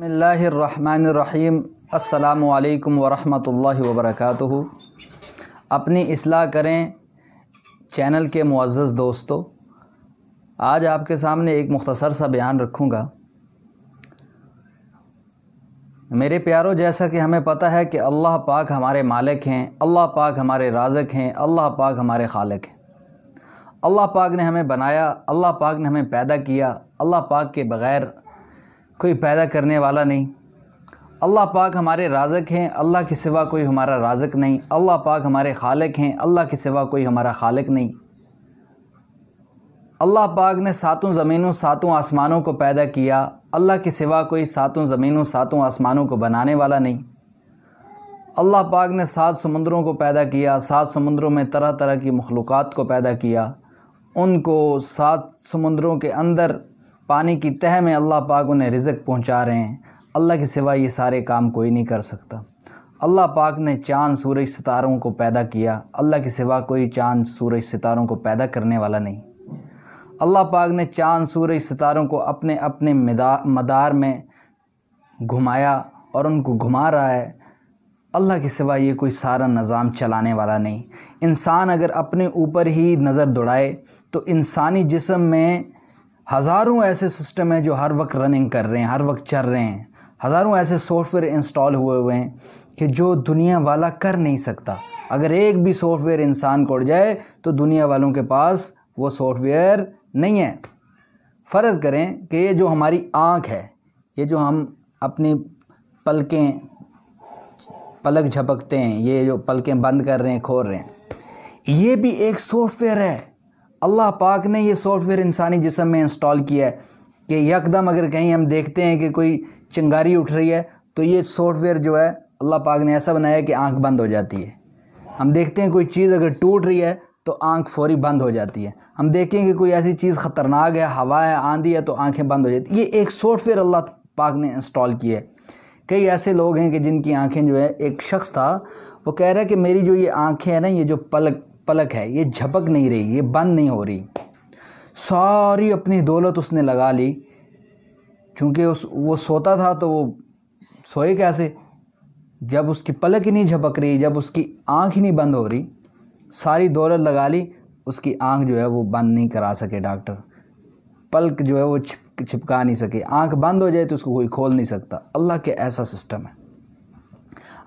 बसमिल्लाम अल्लाम वरहमल वर्क अपनी असलाह करें चैनल के मुआज़ दोस्तों आज आपके सामने एक मुख्तसर सा बयान रखूँगा मेरे प्यारों जैसा कि हमें पता है कि अल्लाह पाक हमारे मालिक हैं अल्लाह पाक हमारे राजक हैं अल्लाह पाक हमारे खालक हैं अल्लाह पाक ने हमें बनाया अल्लाह पाक ने हमें पैदा किया अल्लाह पाक के बग़ैर कोई पैदा करने वाला नहीं अल्लाह पाक हमारे राजक हैं अल्लाह के सिवा कोई हमारा राजक नहीं अल्लाह पाक हमारे खालक हैं अल्लाह के सिवा कोई हमारा खालक नहीं अल्लाह पाक ने सातों ज़मीनों सातों आसमानों को पैदा किया अल्लाह के सिवा कोई सातों ज़मीनों सातों आसमानों को बनाने वाला नहीं अल्लाह पाक ने सात समुंदरों को पैदा किया सात समुंदरों में तरह तरह की मखलूक़ात को पैदा किया उनको सात समुंदरों के अंदर पानी की तह में अल्लाह पाक उन्हें रिजक पहुंचा रहे हैं अल्लाह के सिवा ये सारे काम कोई नहीं कर सकता अल्लाह पाक ने चांद सूरज सितारों को पैदा किया अल्लाह के सिवा कोई चांद सूरज सितारों को पैदा करने वाला नहीं अल्लाह पाक ने चांद सूरज सितारों को अपने अपने मदार में घुमाया और उनको घुमा रहा है अल्लाह के सिवा ये कोई सारा निज़ाम चलाने वाला नहीं इंसान अगर अपने ऊपर ही नज़र दौड़ाए तो इंसानी जिसम में हज़ारों ऐसे सिस्टम हैं जो हर वक्त रनिंग कर रहे हैं हर वक्त चल रहे हैं हज़ारों ऐसे सॉफ्टवेयर इंस्टॉल हुए हुए हैं कि जो दुनिया वाला कर नहीं सकता अगर एक भी सॉफ्टवेयर इंसान को उड़ जाए तो दुनिया वालों के पास वो सॉफ्टवेयर नहीं है फ़र्ज़ करें कि ये जो हमारी आँख है ये जो हम अपनी पलकें पलक झपकते हैं ये जो पलकें बंद कर रहे हैं खोल रहे हैं ये भी एक सॉफ्टवेयर है अल्लाह पाक ने ये सॉफ्टवेयर इंसानी जिसम में इंस्टॉल किया है कि यकदम अगर कहीं हम देखते हैं कि कोई चिंगारी उठ रही है तो ये सॉफ्टवेयर जो है अल्लाह पाक ने ऐसा बनाया कि आँख बंद हो जाती है हम देखते हैं कोई चीज़ अगर टूट रही है तो आँख फौरी बंद हो जाती है हम देखें कि कोई ऐसी चीज़ ख़तरनाक है हवा है आंधी है तो आँखें बंद हो जाती ये एक सॉफ्टवेयर अल्लाह पाक ने इंस्टॉल किया है कई ऐसे लोग हैं कि जिनकी आँखें जो है एक शख्स था वो कह रहा है कि मेरी जो ये आँखें हैं ना ये जो पलक पलक है ये झपक नहीं रही ये बंद नहीं हो रही सारी अपनी दौलत उसने लगा ली चूँकि उस वो सोता था तो वो सोए कैसे जब उसकी पलक ही नहीं झपक रही जब उसकी आँख ही नहीं बंद हो रही सारी दौलत लगा ली उसकी आँख जो है वो बंद नहीं करा सके डॉक्टर पलक जो है वो छिप छिपका नहीं सके आँख बंद हो जाए तो उसको कोई खोल नहीं सकता अल्लाह के ऐसा सिस्टम है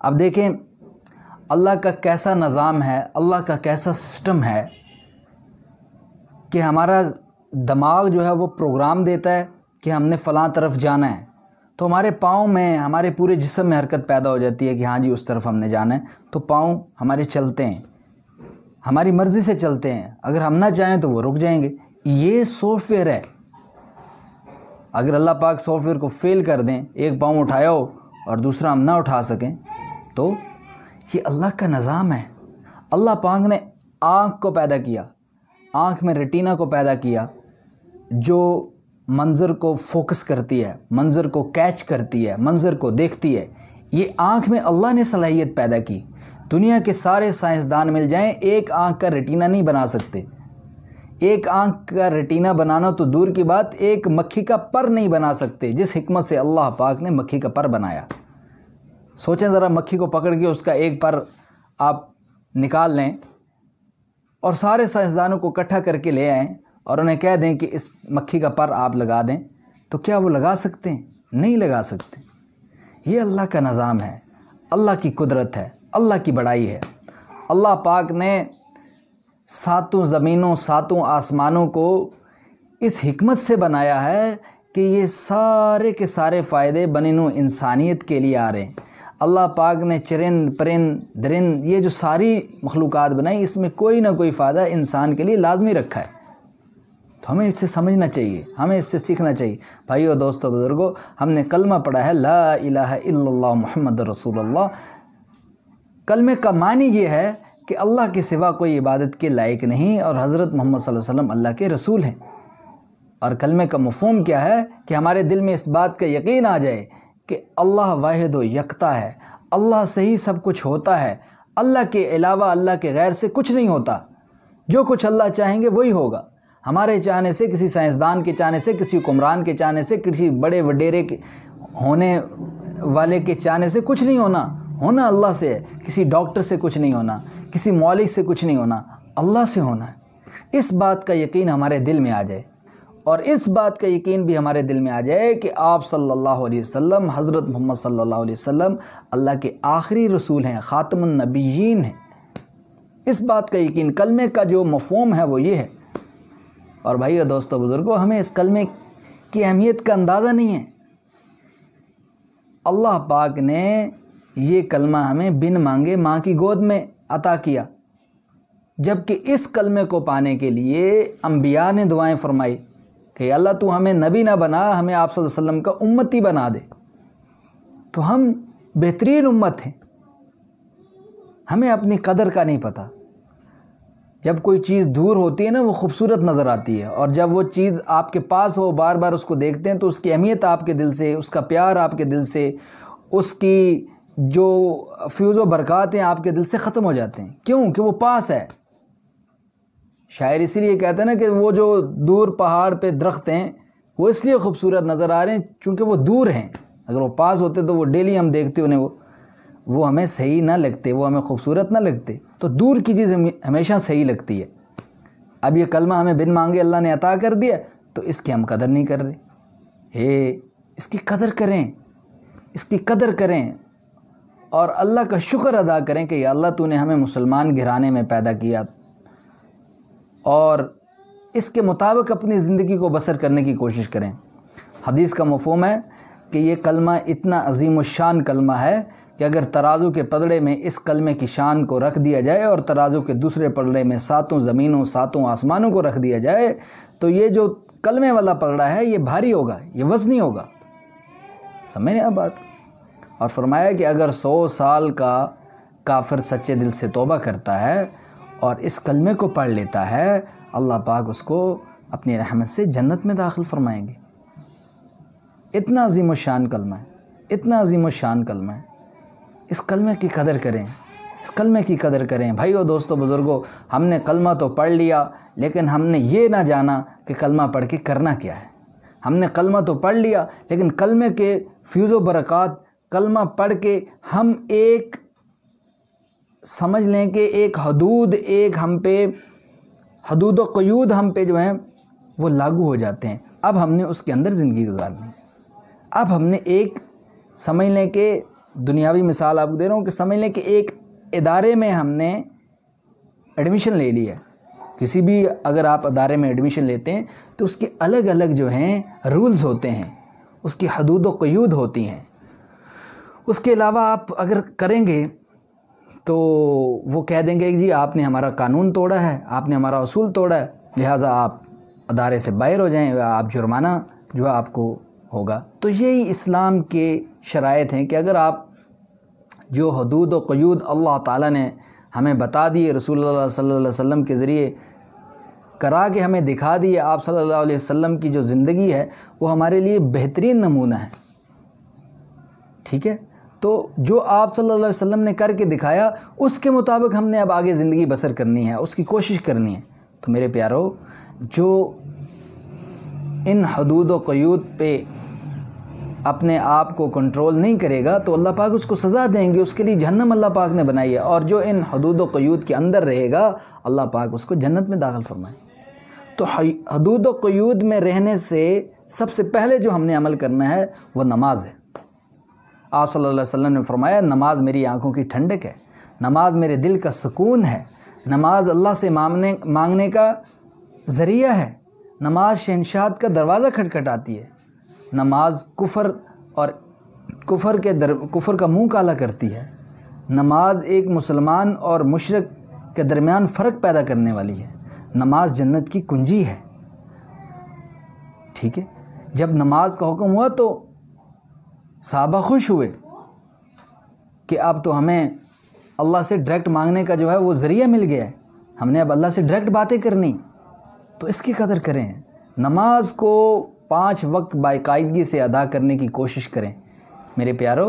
अब देखें अल्लाह का कैसा निज़ाम है अल्लाह का कैसा सिस्टम है कि हमारा दिमाग जो है वो प्रोग्राम देता है कि हमने फ़लाँ तरफ जाना है तो हमारे पाँव में हमारे पूरे जिसम में हरकत पैदा हो जाती है कि हाँ जी उस तरफ हमने जाना है तो पाँव हमारे चलते हैं हमारी मर्ज़ी से चलते हैं अगर हम ना चाहें तो वो रुक जाएंगे ये सॉफ्टवेयर है अगर अल्लाह पाक सॉफ्टवेयर को फेल कर दें एक पाँव उठाया हो और दूसरा हम ना उठा सकें तो ये अल्लाह का निज़ाम है अल्लाह पाक ने आँख को पैदा किया आँख में रेटिना को पैदा किया जो मंज़र को फोकस करती है मंज़र को कैच करती है मंज़र को देखती है ये आँख में अल्लाह ने सलाहियत पैदा की दुनिया के सारे साइंसदान मिल जाएं एक आँख का रेटिना नहीं बना सकते एक आँख का रेटिना बनाना तो दूर की बात एक मक्खी का पर नहीं बना सकते जिस हिकमत से अल्लाह पाक ने मक्खी का पर बनाया सोचें ज़रा मक्खी को पकड़ के उसका एक पर आप निकाल लें और सारे साइंसदानों को इकट्ठा करके ले आएँ और उन्हें कह दें कि इस मक्खी का पर आप लगा दें तो क्या वो लगा सकते हैं नहीं लगा सकते ये अल्लाह का निज़ाम है अल्लाह की कुदरत है अल्लाह की बड़ाई है अल्लाह पाक ने सातों ज़मीनों सातों आसमानों को इस हमत से बनाया है कि ये सारे के सारे फ़ायदे बनिनो इंसानियत के लिए आ रहे हैं अल्लाह पाक ने चरिंद परिंद दरिंद ये जो सारी मखलूक बनाई इसमें कोई ना कोई फ़ायदा इंसान के लिए लाजमी रखा है तो हमें इससे समझना चाहिए हमें इससे सीखना चाहिए भाई और दोस्तों बुज़ुर्गों हमने कलमा पढ़ा है ला इलाह इल्लल्लाह मोहम्मद रसूलुल्लाह कलमे का मानी ये है कि अल्लाह के सिवा कोई इबादत के लायक नहीं और हज़रत मोहम्मद वसल्लम अल्लाह के रसूल हैं और कलमे का मफहम क्या है कि हमारे दिल में इस बात का यकीन आ जाए कि अल्लाह वाहिद यकता है अल्लाह से ही सब कुछ होता है अल्लाह के अलावा अल्लाह के गैर से कुछ नहीं होता जो कुछ अल्लाह चाहेंगे वही होगा हमारे चाहने से किसी साइंसदान के चाहने से किसी हुक्मरान के चाहने से किसी बड़े वडेरे के होने वाले के चाहने से कुछ नहीं होना होना अल्लाह से है किसी डॉक्टर से कुछ नहीं होना किसी मौलिक से कुछ नहीं होना अल्लाह से होना है इस बात का यकीन हमारे दिल में आ जाए और इस बात का यकीन भी हमारे दिल में आ जाए कि आप सल्लल्लाहु अलैहि वसल्लम हज़रत मोहम्मद सल्लल्लाहु अलैहि वसल्लम अल्लाह के आखिरी रसूल हैं ख़ातमनबीन हैं इस बात का यकीन कलमे का जो मफहम है वो ये है और भाई और दोस्तों बुज़ुर्गों हमें इस कलमे की अहमियत का अंदाज़ा नहीं है अल्लाह पाक ने ये कलमा हमें बिन मांगे माँ की गोद में अता किया जबकि इस कलमे को पाने के लिए अम्बिया ने दुआएँ फरमाई कि अल्लाह तू हमें नबी ना बना हमें आप वसल्लम का उम्मती बना दे तो हम बेहतरीन उम्मत हैं हमें अपनी कदर का नहीं पता जब कोई चीज़ दूर होती है ना वो खूबसूरत नज़र आती है और जब वो चीज़ आपके पास हो बार बार उसको देखते हैं तो उसकी अहमियत आपके दिल से उसका प्यार आपके दिल से उसकी जो फ्यूज़ व बरक़ात हैं आपके दिल से ख़त्म हो जाते हैं क्यों कि वो पास है शायर इसीलिए कहते हैं ना कि वो जो दूर पहाड़ पे दरख्त हैं वो इसलिए खूबसूरत नज़र आ रहे हैं चूँकि वो दूर हैं अगर वो पास होते तो वो डेली हम देखते उन्हें वो वो हमें सही ना लगते वो हमें खूबसूरत ना लगते तो दूर की चीज़ हमेशा सही लगती है अब ये कलमा हमें बिन मांगे अल्लाह ने अता कर दिया तो इसकी हम कदर नहीं कर रहे हे इसकी कदर करें इसकी कदर करें और अल्लाह का शुक्र अदा करें कि अल्लाह तूने हमें मुसलमान घराने में पैदा किया और इसके मुताबिक अपनी ज़िंदगी को बसर करने की कोशिश करें हदीस का मफहम है कि ये कलमा इतना अजीम शान कलमा है कि अगर तराजू के पदड़े में इस कलमे की शान को रख दिया जाए और तराजू के दूसरे पदड़े में सातों ज़मीनों सातों आसमानों को रख दिया जाए तो ये जो कलमे वाला पगड़ा है ये भारी होगा ये वज़नी होगा समझ रहे बात और फरमाया कि अगर सौ साल का काफिर सच्चे दिल से तोबा करता है और इस कलमे को पढ़ लेता है अल्लाह पाक उसको अपनी रहमत से जन्नत में दाखिल फरमाएंगे इतना अजीम शान कलमा है इतना अजीम शान कलमा है इस कलमे की कदर करें इस कलमे की कदर करें भाई और दोस्तों बुज़ुर्गों हमने कलमा तो पढ़ लिया लेकिन हमने ये ना जाना कि कलमा पढ़ के करना क्या है हमने कलमा तो पढ़ लिया लेकिन कलमे के फ्यूज़ बरक़ात कलमा पढ़ के हम एक समझ लें कि एक हदूद एक हम पे हदूद व क्यूद हम पे जो हैं वो लागू हो जाते हैं अब हमने उसके अंदर ज़िंदगी गुजारनी अब हमने एक समझ लें कि दुनियावी मिसाल आपको दे रहा हूँ कि समझ लें कि एक इदारे में हमने एडमिशन ले लिया किसी भी अगर आप अदारे में एडमिशन लेते हैं तो उसके अलग अलग जो हैं रूल्स होते हैं उसकी हदूद व क्यूद होती हैं उसके अलावा आप अगर करेंगे तो वो कह देंगे जी आपने हमारा कानून तोड़ा है आपने हमारा असूल तोड़ा है लिहाजा आप अदारे से बाहर हो जाएँ आप जुर्माना जो है आपको होगा तो यही इस्लाम के शराइ हैं कि अगर आप जो हदूद व क्यूद अल्लाह ताला ने हमें बता दिए रसूल सल्लल्लाहु के ज़रिए करा के हमें दिखा दिए आप सल्लल्लाहु अलैहि वसल्लम की जो ज़िंदगी है वो हमारे लिए बेहतरीन नमूना है ठीक है तो जो आप सल्लल्लाहु अलैहि वसल्लम ने करके दिखाया उसके मुताबिक हमने अब आगे ज़िंदगी बसर करनी है उसकी कोशिश करनी है तो मेरे प्यारो जो इन हदूद वयूद पे अपने आप को कंट्रोल नहीं करेगा तो अल्लाह पाक उसको सज़ा देंगे उसके लिए जहन्नम अल्लाह पाक ने बनाई है और जो इन हदूद कैद के अंदर रहेगा अल्लाह पाक उसको जन्नत में दाखिल फरमाए तो हदूद कैद में रहने से सबसे पहले जो हमने अमल करना है वह नमाज है आप सल्लल्लाहु अलैहि वसल्लम ने फरमाया नमाज मेरी आंखों की ठंडक है नमाज मेरे दिल का सुकून है नमाज अल्लाह से मांगने मांगने का ज़रिया है नमाज शहनशाह का दरवाज़ा खटखटाती है नमाज कुफर और कुफर के दर कुफर का मुंह काला करती है नमाज एक मुसलमान और मुशरक के दरमियान फ़र्क पैदा करने वाली है नमाज जन्नत की कुंजी है ठीक है जब नमाज का हुक्म हुआ तो साहबा खुश हुए कि अब तो हमें अल्लाह से डायरेक्ट मांगने का जो है वो ज़रिया मिल गया है हमने अब अल्लाह से डायरेक्ट बातें करनी तो इसकी कदर करें नमाज को पाँच वक्त बाकायदगी से अदा करने की कोशिश करें मेरे प्यारो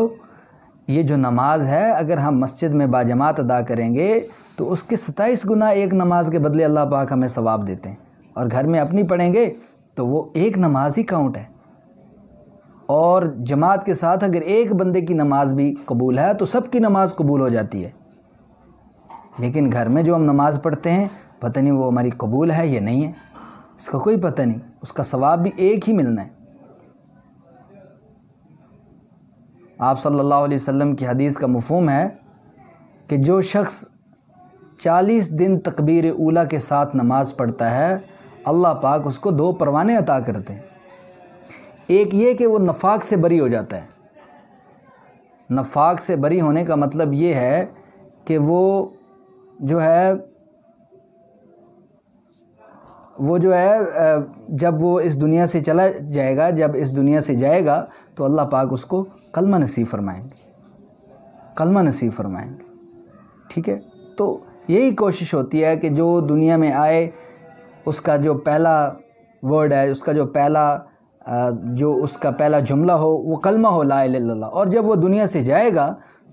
ये जो नमाज़ है अगर हम मस्जिद में बाजमात अदा करेंगे तो उसके सताईस गुना एक नमाज के बदले अल्लाह पाक हमें सवाब देते हैं और घर में अपनी पढ़ेंगे तो वो एक नमाज ही काउंट है और जमात के साथ अगर एक बंदे की नमाज भी कबूल है तो सबकी नमाज कबूल हो जाती है लेकिन घर में जो हम नमाज़ पढ़ते हैं पता नहीं वो हमारी कबूल है या नहीं है इसका कोई पता नहीं उसका सवाब भी एक ही मिलना है आप सल्लल्लाहु अलैहि वसल्लम की हदीस का मफहम है कि जो शख्स चालीस दिन तकबीर उला के साथ नमाज़ पढ़ता है अल्लाह पाक उसको दो परवाने अता करते हैं एक ये कि वो नफाक से बरी हो जाता है नफाक से बरी होने का मतलब ये है कि वो जो है वो जो है जब वो इस दुनिया से चला जाएगा जब इस दुनिया से जाएगा तो अल्लाह पाक उसको कलमा नसीब फरमाएंगे कलमा नसीब फरमाएंगे ठीक है तो यही कोशिश होती है कि जो दुनिया में आए उसका जो पहला वर्ड है उसका जो पहला जो उसका पहला जुमला हो वो कलमा हो ला और जब वो दुनिया से जाएगा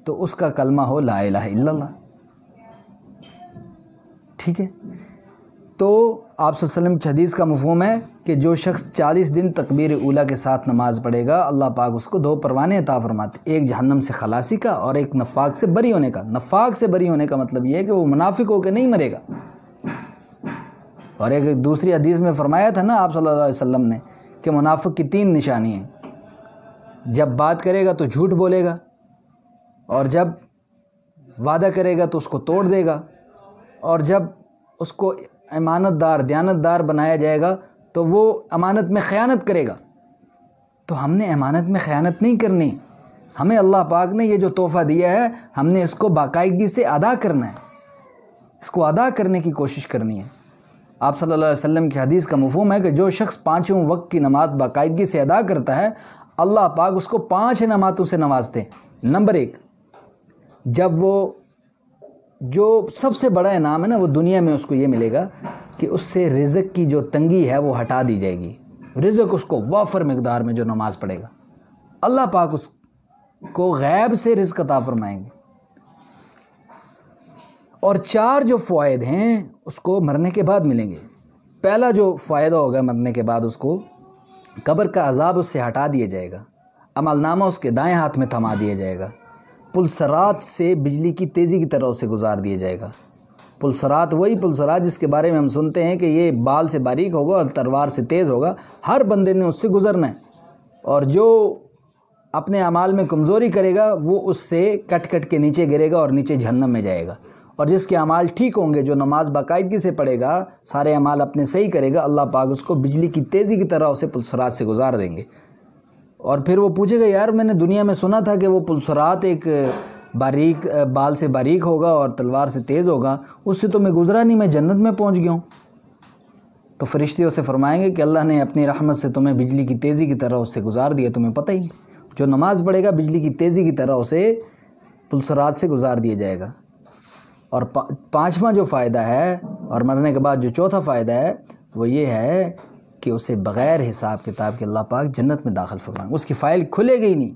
तो उसका कलमा हो ला ला ठीक है तो आप वसल्लम की हदीस का मफहम है कि जो शख्स चालीस दिन तकबीर उला के साथ नमाज़ पढ़ेगा अल्लाह पाक उसको दो परवाने ताफरमाते एक जहन्नम से खलासी का और एक नफाक से बरी होने का नफाक से बरी होने का मतलब यह है कि वो मुनाफिक होकर नहीं मरेगा और एक दूसरी हदीस में फ़रमाया था ना आप सल्लल्लाहु अलैहि वसल्लम ने कि मुनाफिक की तीन निशानी हैं जब बात करेगा तो झूठ बोलेगा और जब वादा करेगा तो उसको तोड़ देगा और जब उसको अमानतदार दयानतदार बनाया जाएगा तो वो अमानत में ख़यानत करेगा तो हमने अमानत में ख़यानत नहीं करनी हमें अल्लाह पाक ने ये जो तोहफ़ा दिया है हमने इसको बाकायदगी से अदा करना है इसको अदा करने की कोशिश करनी है आप सल्लल्लाहु अलैहि वसल्लम की हदीस का मफहम है कि जो शख्स पाँचों वक्त की नमाज बाकायदगी से अदा करता है अल्लाह पाक उसको पाँच नमातों से नवाजते नंबर एक जब वो जो सबसे बड़ा इनाम है ना वो दुनिया में उसको ये मिलेगा कि उससे रिज़क की जो तंगी है वो हटा दी जाएगी रिज़क उसको वाफर मकदार में जो नमाज़ पढ़ेगा अल्लाह पाक उसको गैब से रिज़ अता फरमाएंगे और चार जो फ़ायदे हैं उसको मरने के बाद मिलेंगे पहला जो फ़ायदा होगा मरने के बाद उसको कब्र का अजाब उससे हटा दिया जाएगा अमलनामा उसके दाएं हाथ में थमा दिया जाएगा पुलसरात से बिजली की तेज़ी की तरह उसे गुजार दिया जाएगा पुलसरात वही पुलसरात जिसके बारे में हम सुनते हैं कि ये बाल से बारीक होगा और तलवार से तेज़ होगा हर बंदे ने उससे गुजरना है और जो अपने अमाल में कमज़ोरी करेगा वो उससे कट कट के नीचे गिरेगा और नीचे जहन्नम में जाएगा और जिसके अमाल ठीक होंगे जो नमाज बाकायदगी से पढ़ेगा सारे अमाल अपने सही करेगा अल्लाह पाक उसको बिजली की तेज़ी की तरह उसे पुलसरात से गुजार देंगे और फिर वो पूछेगा यार मैंने दुनिया में सुना था कि वो पुलसरात एक बारीक बाल से बारीक होगा और तलवार से तेज़ होगा उससे तो मैं गुजरा नहीं मैं जन्नत में पहुँच गया हूँ तो फरिश्ते उसे फरमाएंगे कि अल्लाह ने अपनी रहमत से तुम्हें बिजली की तेज़ी की तरह उससे गुजार दिया तुम्हें पता ही जो नमाज़ पढ़ेगा बिजली की तेज़ी की तरह उसे पुलसरात से गुजार दिया जाएगा और पा, पाँचवा जो फ़ायदा है और मरने के बाद जो चौथा फ़ायदा है वो ये है कि उसे बग़ैर हिसाब किताब के अल्लाह पाक जन्नत में दाखिल फरमाएंगे उसकी फ़ाइल खुलेगी ही नहीं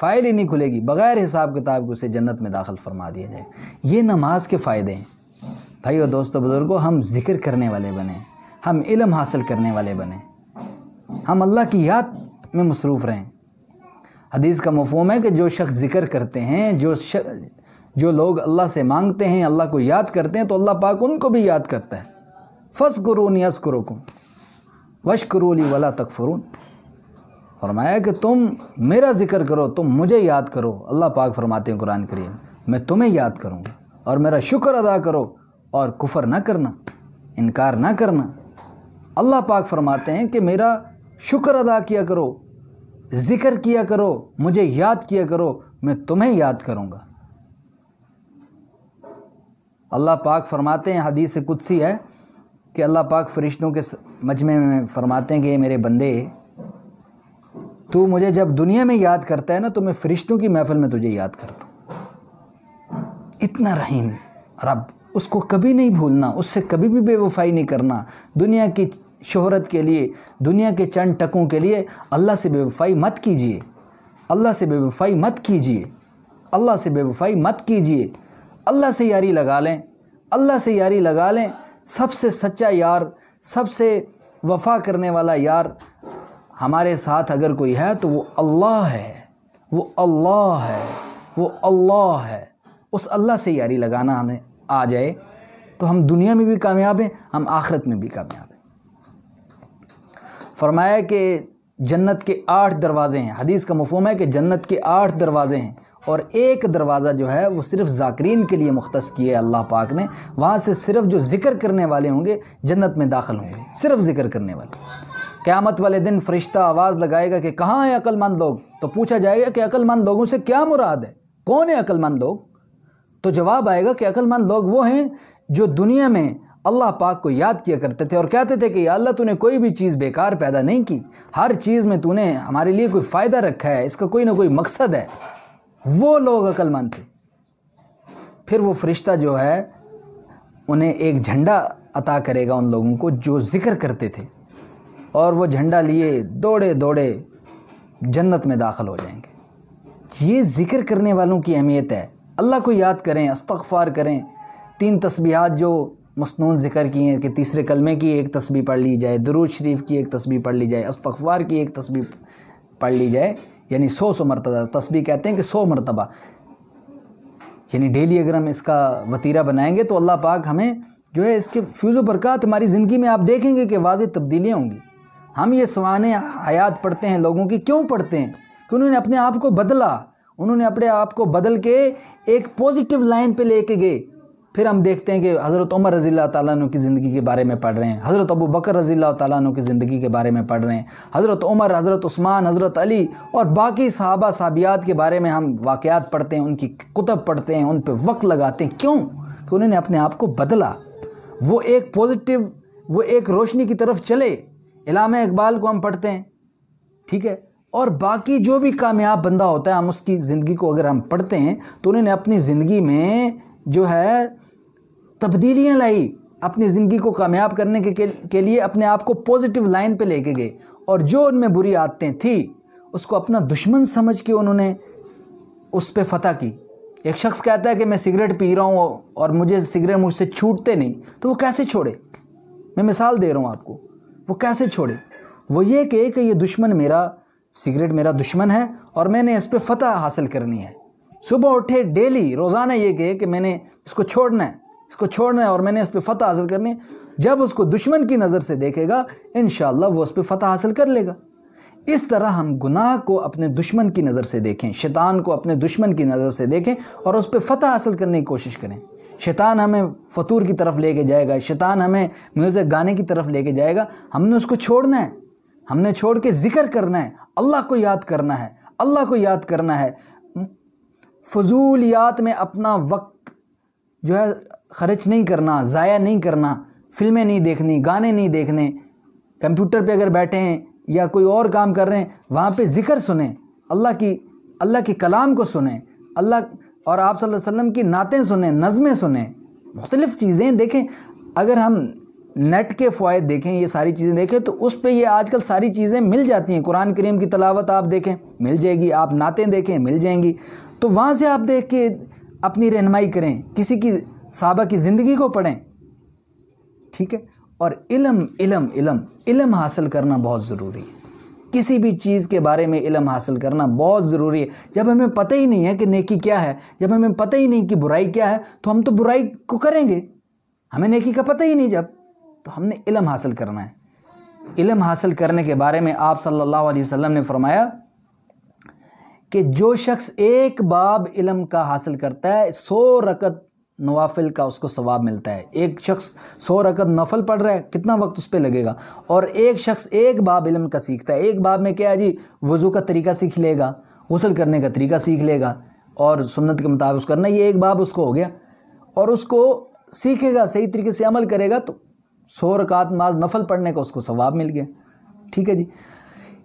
फ़ाइल ही नहीं खुलेगी बग़ैर हिसाब किताब के उसे जन्नत में दाखिल फरमा दिया जाए ये नमाज के फ़ायदे हैं भाई और दोस्तों बुज़ुर्गों हम ज़िक्र करने वाले बने हम इलम हासिल करने वाले बने हम अल्लाह की याद में मसरूफ़ रहें हदीस का मफहम है कि जो शख्स ज़िक्र करते हैं जो शख्स जो लोग अल्लाह से मांगते हैं अल्लाह को याद करते हैं तो अल्लाह पाक उनको भी याद करता है फस गुरु यस करो कुम वश करोली वाला तकफरून फरमाया कि तुम मेरा ज़िक्र करो तुम मुझे याद करो अल्लाह पाक फरमाते हैं कुरान करीम मैं तुम्हें याद करूँगा और मेरा शुक्र अदा करो और कुफर ना करना इनकार ना करना अल्लाह पाक फरमाते हैं कि मेरा शुक्र अदा किया करो ज़िक्र किया करो मुझे याद किया करो मैं तुम्हें याद करूँगा अल्लाह पाक फरमाते हैं हदीस कुदसी है कि अल्लाह पाक फ़रिश्तों के मजमे में फरमाते हैं कि ये मेरे बंदे तू मुझे जब दुनिया में याद करता है ना तो मैं फ़रिश्तों की महफ़िल में तुझे याद करता हूँ इतना रहीम रब उसको कभी नहीं भूलना उससे कभी भी बेवफाई नहीं करना दुनिया की शोहरत के लिए दुनिया के चंद टकों के लिए अल्लाह से बेवफाई मत कीजिए अल्लाह से बेवफाई मत कीजिए अल्लाह से बेवफाई मत कीजिए अल्लाह से यारी लगा लें अल्लाह से यारी लगा लें सबसे सच्चा यार सबसे वफा करने वाला यार हमारे साथ अगर कोई है तो वो अल्लाह है वो अल्लाह है वो अल्लाह है उस अल्लाह से यारी लगाना हमें आ जाए तो हम दुनिया में भी कामयाब हैं हम आखरत में भी कामयाब हैं फरमाया कि जन्नत के आठ दरवाज़े हैं हदीस का मफहम है कि जन्नत के आठ दरवाज़े हैं और एक दरवाज़ा जो है वो सिर्फ ज़ाकरीन के लिए मुख्त किए है अल्लाह पाक ने वहाँ से सिर्फ जो ज़िक्र करने वाले होंगे जन्नत में दाखिल होंगे सिर्फ ज़िक्र करने वाले क़्यामत वाले दिन फ़रिश्ता आवाज़ लगाएगा कि कहाँ हैं अक्लमंद लोग तो पूछा जाएगा कि अक्लमंद लोगों से क्या मुराद है कौन है अक्लमंद लोग तो जवाब आएगा कि अक्लमंद लोग वो हैं जो दुनिया में अल्लाह पाक को याद किया करते थे और कहते थे कि अल्लाह तूने कोई भी चीज़ बेकार पैदा नहीं की हर चीज़ में तूने हमारे लिए कोई फ़ायदा रखा है इसका कोई ना कोई मकसद है वो लोग अक्लमंद थे फिर वो फरिश्ता जो है उन्हें एक झंडा अता करेगा उन लोगों को जो ज़िक्र करते थे और वो झंडा लिए दौड़े दौड़े जन्नत में दाखिल हो जाएंगे ये ज़िक्र करने वालों की अहमियत है अल्लाह को याद करें अस्तफ़ार करें तीन तस्बीहात जो मसनून जिक्र किए हैं कि तीसरे कलमे की एक तस्वीर पढ़ ली जाए दरूद शरीफ की एक तस्वीर पढ़ ली जाए अस्तवार की एक तस्वीर पढ़ ली जाए यानी सौ सौ मरतबा तस्वीर कहते हैं कि सौ मरतबा यानी डेली अगर हम इसका वतीरा बनाएंगे तो अल्लाह पाक हमें जो है इसके फ्यूज़ बरक़ात हमारी ज़िंदगी में आप देखेंगे कि वाज तब्दीलियाँ होंगी हम ये सवान हयात पढ़ते हैं लोगों की क्यों पढ़ते हैं कि उन्होंने अपने आप को बदला उन्होंने अपने आप को बदल के एक पॉजिटिव लाइन पे लेके गए फिर हम देखते हैं कि हज़रत उमर रज़ी तु की ज़िंदगी के बारे में पढ़ रहे हैं हज़रत अबू बकर रज़ी तु की ज़िंदगी के बारे में पढ़ रहे हैं हज़रत उमर हज़रत उस्मान हज़रत अली और बाकी सहाबा साबियात के बारे में हम वाक़ात पढ़ते हैं उनकी कुतब पढ़ते हैं उन पर वक्त लगाते हैं क्यों कि उन्होंने अपने आप को बदला वो एक पॉजिटिव वो एक रोशनी की तरफ चले इलाम इकबाल को हम पढ़ते हैं ठीक है और बाकी जो भी कामयाब बंदा होता है हम उसकी ज़िंदगी को अगर हम पढ़ते हैं तो उन्होंने अपनी ज़िंदगी में जो है तब्दीलियाँ लाई अपनी ज़िंदगी को कामयाब करने के, के, के लिए अपने आप को पॉजिटिव लाइन पर लेके गए और जो उनमें बुरी आदतें थी उसको अपना दुश्मन समझ के उन्होंने उस पर फतह की एक शख्स कहता है कि मैं सिगरेट पी रहा हूँ और मुझे सिगरेट मुझसे छूटते नहीं तो वो कैसे छोड़े मैं मिसाल दे रहा हूँ आपको वो कैसे छोड़े वो ये कहे कि ये दुश्मन मेरा सिगरेट मेरा दुश्मन है और मैंने इस पर फतह हासिल करनी है सुबह उठे डेली रोज़ाना ये कहे कि मैंने इसको छोड़ना है इसको छोड़ना है और मैंने इस पर फ़तह हासिल करनी है जब उसको दुश्मन की नज़र से देखेगा इन वो उस पर फ़तह हासिल कर लेगा इस तरह हम गुनाह को अपने दुश्मन की नज़र से देखें शैतान को अपने दुश्मन की नज़र से देखें और उस पर फ़तह हासिल करने की कोशिश करें शैतान हमें फतूर की तरफ लेके जाएगा शैतान हमें म्यूज़िक गाने की तरफ लेके जाएगा हमने उसको छोड़ना है हमने छोड़ के ज़िक्र करना है अल्लाह को याद करना है अल्लाह को याद करना है फजूलियात में अपना वक्त जो है खर्च नहीं करना ज़ाया नहीं करना फिल्में नहीं देखनी गाने नहीं देखने कंप्यूटर पे अगर बैठे हैं या कोई और काम कर रहे हैं वहाँ पे ज़िक्र सुने अल्लाह की अल्लाह के कलाम को सुने अल्लाह और आप वसल्लम की नातें सुने नज़में सुने मुख्तलिफ़ चीज़ें देखें अगर हम नेट के फ़ायदे देखें ये सारी चीज़ें देखें तो उस पर ये आजकल सारी चीज़ें मिल जाती हैं कुरान करीम की तलावत आप देखें मिल जाएगी आप नातें देखें मिल जाएंगी तो वहाँ से आप देख के अपनी रहनमाई करें किसी की साहबा की ज़िंदगी को पढ़ें ठीक है और इलम इलम इलम इलम हासिल करना बहुत ज़रूरी है किसी भी चीज़ के बारे में इलम हासिल करना बहुत ज़रूरी है जब हमें पता ही नहीं है कि नेकी क्या है जब हमें पता ही नहीं कि बुराई क्या है तो हम तो बुराई को करेंगे हमें नेकी का पता ही नहीं जब तो हमने इलम हासिल करना है इलम हासिल करने के बारे में आप सल्लल्लाहु अलैहि वसल्लम ने फरमाया कि जो शख्स एक बाब इलम का हासिल करता है सौ रकत नवाफिल का उसको सवाब मिलता है एक शख्स सौ रकत नफल पढ़ रहा है कितना वक्त उस पर लगेगा और एक शख्स एक बाब इलम का सीखता है एक बाब में क्या है जी वज़ू का तरीका सीख लेगा गसल करने का तरीका सीख लेगा और सुन्नत के मुताबिक करना ये एक बाब उसको हो गया और उसको सीखेगा सही तरीके से अमल करेगा तो सौ रकात माज नफल पढ़ने का उसको सवाब मिल गया ठीक है जी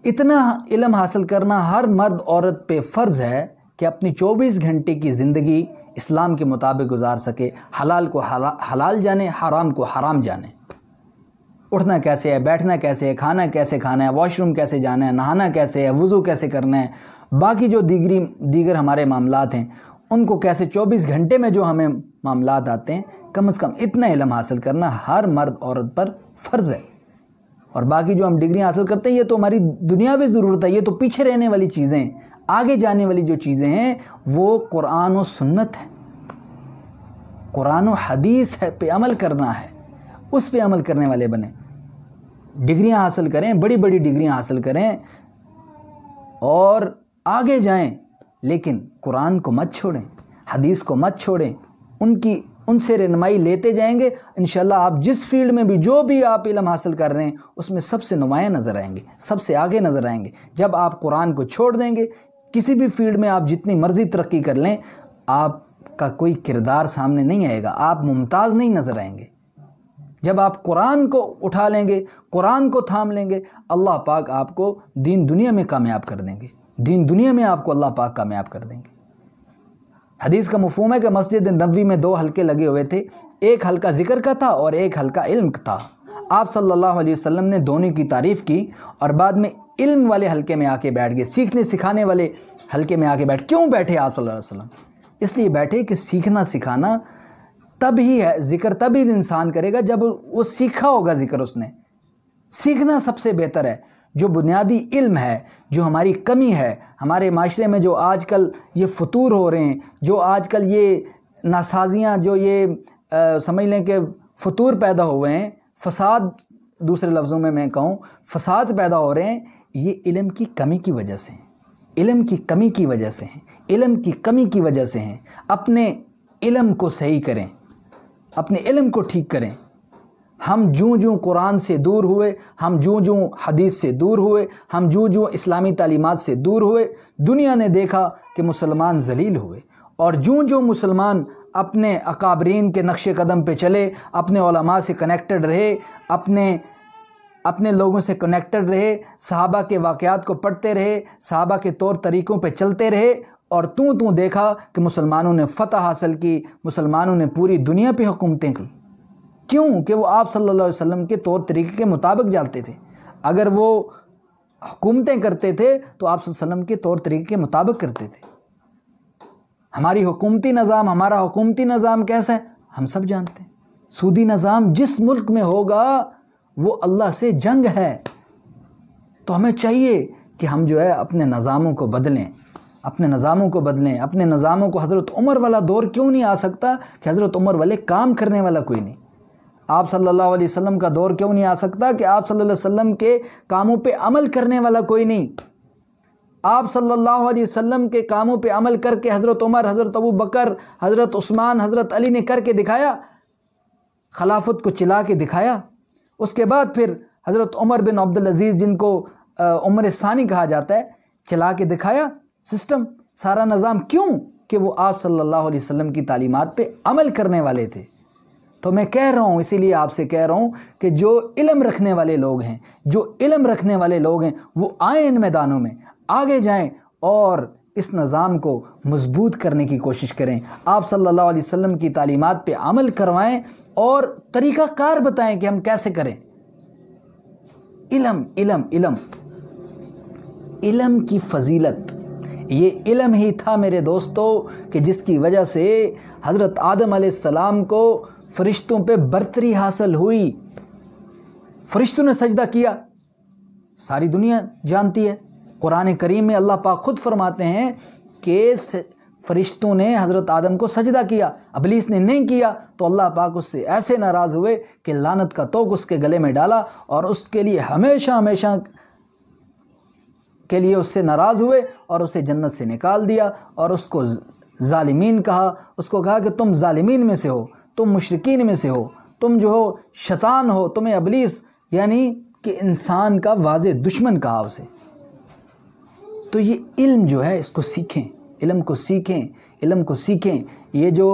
इतना इलम हासिल करना हर मर्द औरत पे फ़र्ज़ है कि अपनी चौबीस घंटे की ज़िंदगी इस्लाम के मुताबिक गुजार सके हलाल को हला, हलाल जाने हराम को हराम जाने उठना कैसे है बैठना कैसे है खाना कैसे खाना है वॉशरूम कैसे जाना है नहाना कैसे है वज़ू कैसे करना है बाकी जो दीगरी दीगर हमारे मामला हैं उनको कैसे 24 घंटे में जो हमें मामला आते हैं कम अज़ कम इतना इलम हासिल करना हर मर्द औरत पर फ़र्ज़ है और बाकी जो हम डिग्री हासिल करते हैं ये तो हमारी दुनियावी ज़रूरत है ये तो पीछे रहने वाली चीज़ें आगे जाने वाली जो चीज़ें हैं वो कुरान और सुन्नत है कुरान और हदीस है पे अमल करना है उस पे अमल करने वाले बने डिग्रियां हासिल करें बड़ी बड़ी डिग्रियां हासिल करें और आगे जाएं लेकिन कुरान को मत छोड़ें हदीस को मत छोड़ें उनकी उनसे रहनमाई लेते जाएंगे इन आप जिस फील्ड में भी जो भी आप इलम हासिल कर रहे हैं उसमें सबसे नुमायाँ नज़र आएंगे सबसे आगे नज़र आएंगे जब आप कुरान को छोड़ देंगे किसी भी फील्ड में आप जितनी मर्ज़ी तरक्की कर लें आपका कोई किरदार सामने नहीं आएगा आप मुमताज़ नहीं नज़र आएंगे जब आप कुरान को उठा लेंगे कुरान को थाम लेंगे अल्लाह पाक आपको दीन दुनिया में कामयाब कर देंगे दीन दुनिया में आपको अल्लाह पाक कामयाब कर देंगे हदीस का मफहम है कि मस्जिद नबी में दो हल्के लगे हुए थे एक हल्का ज़िक्र का था और एक हल्का इल्म का था आप सल्लल्लाहु अलैहि वसल्लम ने दोनों की तारीफ़ की और बाद में इल्म वाले हलके में आके बैठ गए सीखने सिखाने वाले हलके में आके बैठ क्यों बैठे आप सल्लल्लाहु अलैहि वसल्लम इसलिए बैठे कि सीखना सिखाना तब ही है ज़िक्र तभी इंसान करेगा जब वो सीखा होगा ज़िक्र उसने सीखना सबसे बेहतर है जो बुनियादी इल्म है जो हमारी कमी है हमारे माशरे में जो आजकल ये फतूर हो रहे हैं जो आजकल ये नासाजियाँ जो ये आ, समझ लें कि फतूर पैदा हुए हैं फसाद दूसरे लफ्ज़ों में मैं कहूँ फसाद पैदा हो रहे हैं ये इलम की कमी की वजह से हैं इलम की कमी की वजह से हैं इलम की कमी की वजह से हैं अपने इलम को सही करें अपने इलम को ठीक करें हम जूँ जूँ कुरान से दूर हुए हम जूँ जूँ हदीस से दूर हुए हम जूँ जूँ इस्लामी तालीमात से दूर हुए दुनिया ने देखा कि मुसलमान जलील हुए और जूँ जो मुसलमान अपने अकाबरीन के नक्श कदम पे चले अपने ओलमा से कनेक्टेड रहे अपने अपने लोगों से कनेक्टेड रहे सहाबा के वाक़ात को पढ़ते रहे सहाबा के तौर तरीक़ों पे चलते रहे और तू तू देखा कि मुसलमानों ने फ़तह हासिल की मुसलमानों ने पूरी दुनिया पे हुकूमतें की क्यों कि वो आप सल्ला वसम के तौर तरीके के मुताबिक जानते थे अगर वो हुकूमतें करते थे तो आप के तौर तरीके के मुताबिक करते थे हमारी हुकूमती निज़ाम हमारा हुकूमती निज़ाम कैसा है हम सब जानते हैं सूदी निज़ाम जिस मुल्क में होगा वो अल्लाह से जंग है तो हमें चाहिए कि हम जो है अपने निज़ामों को बदलें अपने निज़ामों को बदलें अपने निज़ामों को हज़रत उमर वाला दौर क्यों नहीं आ सकता कि हज़रत उमर वाले काम करने वाला कोई नहीं आप सल्लल्लाहु अलैहि वसल्लम का दौर क्यों नहीं आ सकता कि आप सल्लल्लाहु अलैहि वसल्लम के कामों पे अमल करने वाला कोई नहीं आप सल्लल्लाहु अलैहि वसल्लम के कामों पे अमल करके हज़रत उमर हज़रत अबू बकर हज़रत उस्मान हज़रत अली ने करके दिखाया खलाफत को चिला के दिखाया उसके बाद फिर हज़रत उमर बिन अब्दुलज़ीज़ जिनको उमर सानी कहा जाता है चला के दिखाया सिस्टम सारा निज़ाम क्यों कि वो आप सल्लल्लाहु अलैहि वसल्लम की तालीमात पे अमल करने वाले थे तो मैं कह रहा हूँ इसीलिए आपसे कह रहा हूँ कि जो इलम रखने वाले लोग हैं जो इलम रखने वाले लोग हैं वो आए इन मैदानों में आगे जाएं और इस निज़ाम को मजबूत करने की कोशिश करें आप सल्लल्लाहु अलैहि वसल्लम की तालीमात पे अमल करवाएं और कार बताएं कि हम कैसे करें इलम इलम इलम इलम की फजीलत ये इलम ही था मेरे दोस्तों कि जिसकी वजह से हज़रत आदम सलाम को फ़रिश्तों पे बर्तरी हासिल हुई फ़रिश्तों ने सजदा किया सारी दुनिया जानती है कुरान करीम में अल्लाह पाक ख़ुद फरमाते हैं कि फ़रिश्तों ने हज़रत आदम को सजदा किया अबलीस ने नहीं किया तो अल्लाह पाक उससे ऐसे नाराज़ हुए कि लानत का तोक उसके गले में डाला और उसके लिए हमेशा हमेशा के लिए उससे नाराज़ हुए और उसे जन्नत से निकाल दिया और उसको ालिमीन कहा उसको कहा कि तुम ालिमीन में से हो तुम मशरकिन में से हो तुम जो हो शतान हो तुम्हें अबलीस यानी कि इंसान का वाज दुश्मन कहा उसे तो ये इल्म जो है इसको सीखें इल्म को सीखें इल्म को सीखें ये जो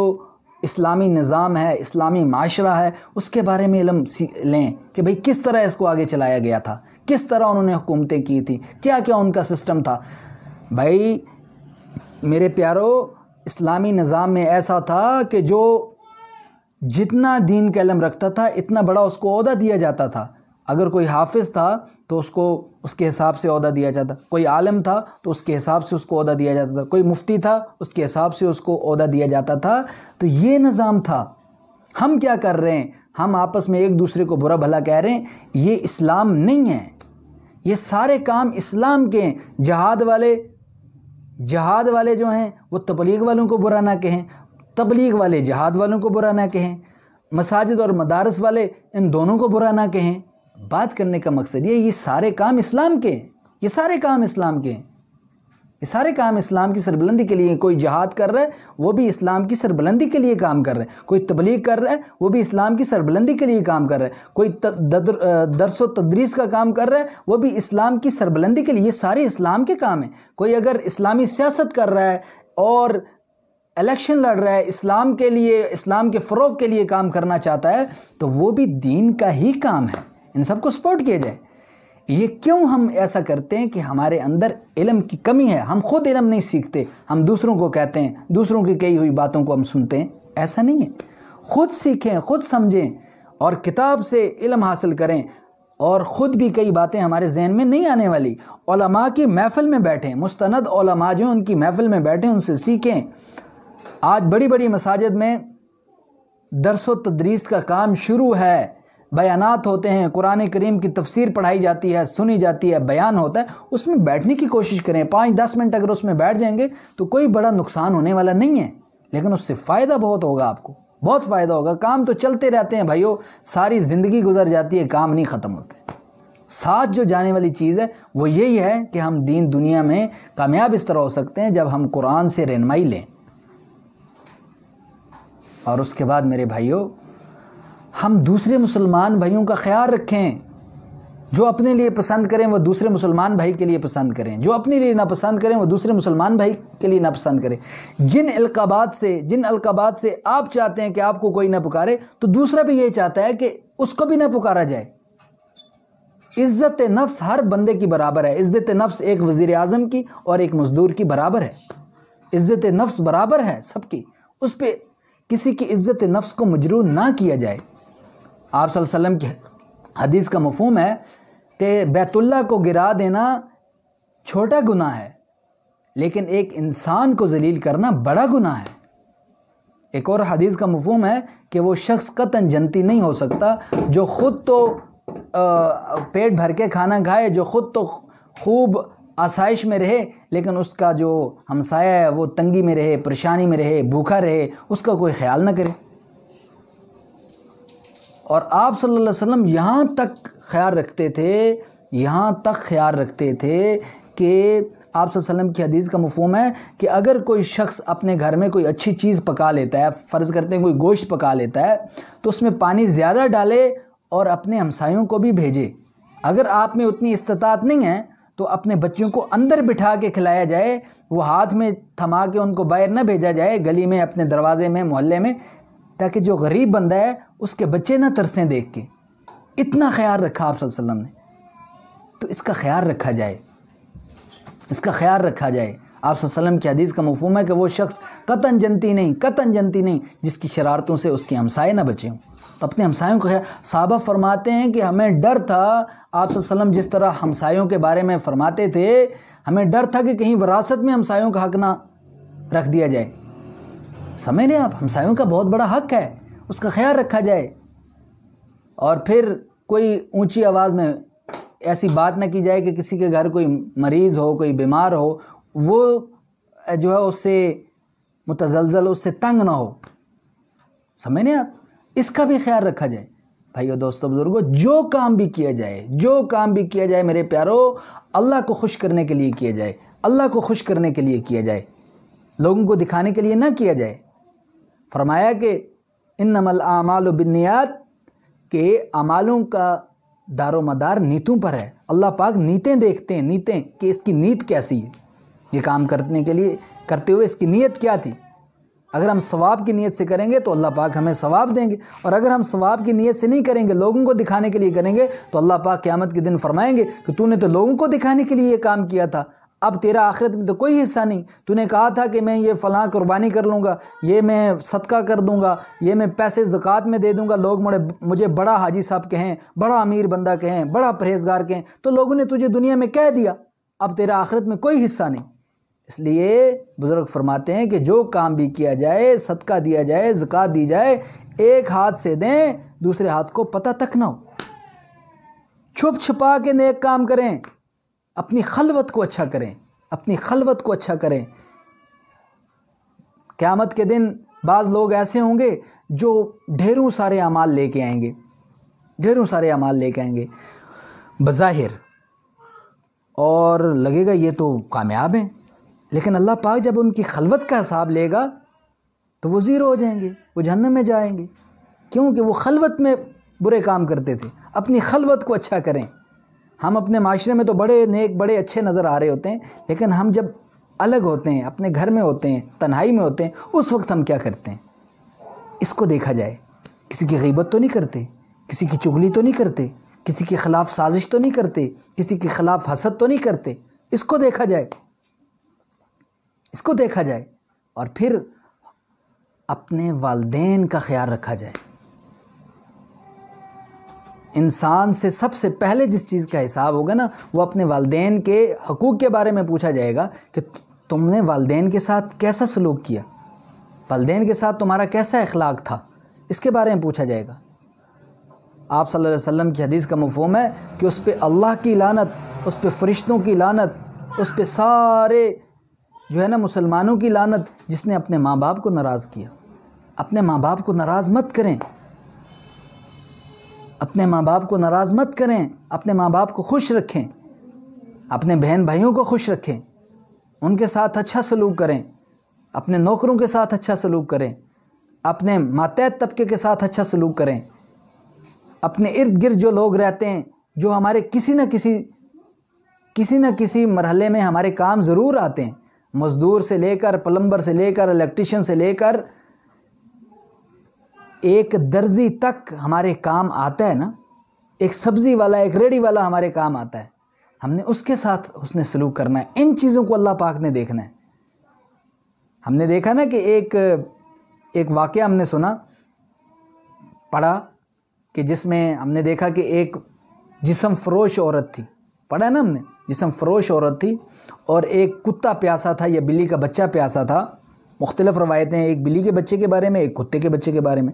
इस्लामी निज़ाम है इस्लामी माशरा है उसके बारे में इलम लें कि भाई किस तरह इसको आगे चलाया गया था किस तरह उन्होंने हुकूमतें की थी क्या क्या उनका सिस्टम था भाई मेरे प्यारो इस्लामी निज़ाम में ऐसा था कि जो जितना दीन का इलम रखता था इतना बड़ा उसको अहदा दिया जाता था अगर कोई हाफिज़ था तो उसको उसके हिसाब से अहदा दिया जाता कोई आलम था तो उसके हिसाब से उसको अहदा दिया जाता था कोई मुफ्ती था उसके हिसाब से उसको अहदा दिया जाता था तो ये निज़ाम था हम क्या कर रहे हैं हम आपस में एक दूसरे को बुरा भला कह रहे हैं ये इस्लाम नहीं है ये सारे काम इस्लाम के हैं जहाद वाले जहाद वाले जो हैं वो तबलीग वालों को बुरा ना कहें तबलीग वाले जहाद वालों को बुरा ना कहें मसाजिद और मदारस वाले इन दोनों को बुरा ना कहें बात करने का मकसद ये ये सारे काम इस्लाम के ये सारे काम इस्लाम के ये सारे काम इस्लाम की सरबलंदी के लिए कोई जहाद कर रहा है वो भी इस्लाम की सरबलंदी के लिए काम कर रहा है कोई तबलीग कर रहा है वो भी इस्लाम की सरबलंदी के लिए काम कर रहा है कोई दरस व तदरीस का काम कर रहा है वो भी इस्लाम की सरबलंदी के लिए ये सारे इस्लाम के काम हैं कोई अगर इस्लामी सियासत कर रहा है और इलेक्शन लड़ रहा है इस्लाम के लिए इस्लाम के फ़रोग के लिए काम करना चाहता है तो वो भी दीन का ही काम है इन सबको सपोर्ट किया जाए ये क्यों हम ऐसा करते हैं कि हमारे अंदर इलम की कमी है हम खुद इलम नहीं सीखते हम दूसरों को कहते हैं दूसरों की कही हुई बातों को हम सुनते हैं ऐसा नहीं है खुद सीखें खुद समझें और किताब से इलम हासिल करें और ख़ुद भी कई बातें हमारे जहन में नहीं आने वाली ओलमा की महफ़िल में बैठें मुस्तंद ओलमा जो उनकी महफ़िल में बैठें उनसे सीखें आज बड़ी बड़ी मसाजद में दरस तदरीस का काम शुरू है बयानात होते हैं कुरान करीम की तफसीर पढ़ाई जाती है सुनी जाती है बयान होता है उसमें बैठने की कोशिश करें पाँच दस मिनट अगर उसमें बैठ जाएंगे तो कोई बड़ा नुकसान होने वाला नहीं है लेकिन उससे फ़ायदा बहुत होगा आपको बहुत फ़ायदा होगा काम तो चलते रहते हैं भाइयों सारी ज़िंदगी गुजर जाती है काम नहीं ख़त्म होते साथ जो जाने वाली चीज़ है वो यही है कि हम दीन दुनिया में कामयाब इस तरह हो सकते हैं जब हम कुरान से रहनमाई लें और उसके बाद मेरे भाइयों हम दूसरे मुसलमान भाइयों का ख्याल रखें जो अपने लिए पसंद करें वह दूसरे मुसलमान भाई के लिए पसंद करें जो अपने लिए नापसंद करें वह दूसरे मुसलमान भाई के लिए नापसंद करें जिन अलकाबात से जिन अलकाबात से आप चाहते हैं कि आपको कोई ना पुकारे तो दूसरा भी ये चाहता है कि उसको भी ना पुकारा जाए इज़्ज़त नफ्स हर बंदे की बराबर है इज़्ज़त नफ्स एक वज़ी अजम की और एक मज़दूर की बराबर है इज़्ज़त नफ्स बराबर है सबकी उस पर किसी की इज़्ज़त नफ्स को मजरू ना किया जाए आप वसल्लम की हदीस का मफहम है कि बैतुल्ला को गिरा देना छोटा गुना है लेकिन एक इंसान को जलील करना बड़ा गुना है एक और हदीस का मफहम है कि वो शख्स कतन जनती नहीं हो सकता जो ख़ुद तो पेट भर के खाना खाए जो ख़ुद तो खूब आसाइश में रहे लेकिन उसका जो हमसाया है वो तंगी में रहे परेशानी में रहे भूखा रहे उसका कोई ख्याल ना करे और आप सल्लल्लाहु अलैहि वसल्लम यहाँ तक ख्याल रखते थे यहाँ तक ख्याल रखते थे कि आप वसल्लम की हदीस का मफहम है कि अगर कोई शख्स अपने घर में कोई अच्छी चीज़ पका लेता है फ़र्ज़ करते हैं कोई गोश्त पका लेता है तो उसमें पानी ज़्यादा डाले और अपने हमसायों को भी भेजे अगर आप में उतनी इस्तात नहीं है तो अपने बच्चों को अंदर बिठा के खिलाया जाए वो हाथ में थमा के उनको बाहर न भेजा जाए गली में अपने दरवाजे में मोहल्ले में ताकि जो गरीब बंदा है उसके बच्चे ना तरसें देख के इतना ख्याल रखा आप वसल्लम ने तो इसका ख्याल रखा जाए इसका ख्याल रखा जाए आप वसल्लम की हदीस का मफहम है कि वो शख्स कतन जनती नहीं कतन जनती नहीं जिसकी शरारतों से उसके हमसाए ना बचे हों तो अपने हमसायों का ख्याल साहबा फरमाते हैं कि हमें डर था आप वसल्लम जिस तरह हमसायों के बारे में फरमाते थे हमें डर था कि कहीं वरासत में हमसायों का हक ना रख दिया जाए समझ रहे आप हमसायों का बहुत बड़ा हक है उसका ख्याल रखा जाए और फिर कोई ऊंची आवाज़ में ऐसी बात ना की जाए कि किसी के घर कोई मरीज़ हो कोई बीमार हो वो जो है उससे मुतजलजल उससे तंग ना हो समझ आप इसका भी ख्याल रखा जाए भाई और दोस्तों बुज़ुर्गों जो काम भी किया जाए जो काम भी किया जाए मेरे प्यारो अल्लाह को खुश करने के लिए किया जाए अल्लाह को खुश करने के लिए किया जाए लोगों को दिखाने के लिए ना किया जाए फरमाया कि इन नमल आमाल बिनियात के अमालों का दारो मदार नीतों पर है अल्लाह पाक नीतें देखते हैं नीतें कि इसकी नीत कैसी है ये काम करने के लिए करते हुए इसकी नीयत क्या थी अगर हम स्वाब की नीयत से करेंगे तो अल्लाह पाक हमें स्वाब देंगे और अगर हम स्वाब की नीयत से नहीं करेंगे लोगों को दिखाने के लिए करेंगे तो अल्लाह पाक क़्यामत के दिन फरमाएंगे कि तूने तो लोगों को दिखाने के लिए ये काम किया था अब तेरा आखिरत में तो कोई हिस्सा नहीं तूने कहा था कि मैं ये फलां कुर्बानी कर लूँगा ये मैं सदका कर दूँगा ये मैं पैसे ज़क़़त में दे दूँगा लोग मुझे मुझे बड़ा हाजी साहब कहें बड़ा अमीर बंदा कहें बड़ा परहेजगार कहें तो लोगों ने तुझे दुनिया में कह दिया अब तेरा आखिरत में कोई हिस्सा नहीं इसलिए बुज़ुर्ग फरमाते हैं कि जो काम भी किया जाए सदका दिया जाए ज़क़़त दी जाए एक हाथ से दें दूसरे हाथ को पता तक ना हो छुप छुपा के नेक काम करें अपनी खलवत को अच्छा करें अपनी खलवत को अच्छा करें क़्यामत के दिन बाज़ लोग ऐसे होंगे जो ढेरों सारे अमाल लेके आएंगे ढेरों सारे अमाल लेके आएंगे बज़ाहिर और लगेगा ये तो कामयाब हैं लेकिन अल्लाह पाक जब उनकी खलवत का हिसाब लेगा तो वो ज़ीरो हो जाएंगे वो जहन्नम में जाएंगे क्योंकि वो खलवत में बुरे काम करते थे अपनी खलवत को अच्छा करें हम अपने माशरे में तो बड़े नेक बड़े अच्छे नज़र आ रहे होते हैं लेकिन हम जब अलग होते हैं अपने घर में होते हैं तन्हाई में होते हैं उस वक्त हम क्या करते हैं इसको देखा जाए किसी की गीबत तो नहीं करते किसी की चुगली तो नहीं करते किसी के ख़िलाफ़ साजिश तो नहीं करते किसी के ख़िलाफ़ हसद तो नहीं करते इसको देखा जाए इसको देखा जाए और फिर अपने वालदेन का ख्याल रखा जाए इंसान से सबसे पहले जिस चीज़ का हिसाब होगा ना वो अपने वालदेन के हकूक़ के बारे में पूछा जाएगा कि तुमने वालदेन के साथ कैसा सलूक किया वालदेन के साथ तुम्हारा कैसा अखलाक था इसके बारे में पूछा जाएगा आप सल्लल्लाहु अलैहि वसल्लम की हदीस का मफहम है कि उस पर अल्लाह की लानत उस पर फ़रिश्तों की लानत उस पर सारे जो है ना मुसलमानों की लानत जिसने अपने माँ बाप को नाराज़ किया अपने माँ बाप को नाराज़ मत करें अपने माँ बाप को नाराज़ मत करें अपने माँ बाप को खुश रखें अपने बहन भाइयों को खुश रखें उनके साथ अच्छा सलूक करें अपने नौकरों के साथ अच्छा सलूक करें अपने मातहत तबके के साथ अच्छा सलूक करें अपने इर्द गिर्द जो लोग रहते हैं जो हमारे किसी न किसी किसी न किसी मरहले में हमारे काम ज़रूर आते हैं मज़दूर से लेकर प्लम्बर से लेकर इलेक्ट्रिशन से लेकर एक दर्जी तक हमारे काम आता है ना एक सब्ज़ी वाला एक रेडी वाला हमारे काम आता है हमने उसके साथ उसने सलूक करना है इन चीज़ों को अल्लाह पाक ने देखना है हमने देखा ना कि एक एक वाक़ हमने सुना पढ़ा कि जिसमें हमने देखा कि एक जिसम फरोश औरत थी पढ़ा ना हमने जिसम फरोश औरत थी और एक कुत्ता प्यासा था या बिल्ली का बच्चा प्यासा था मुख्तलिफ़ रवायतें एक बिल्ली के बच्चे के बारे में एक कुत्ते के बच्चे के बारे में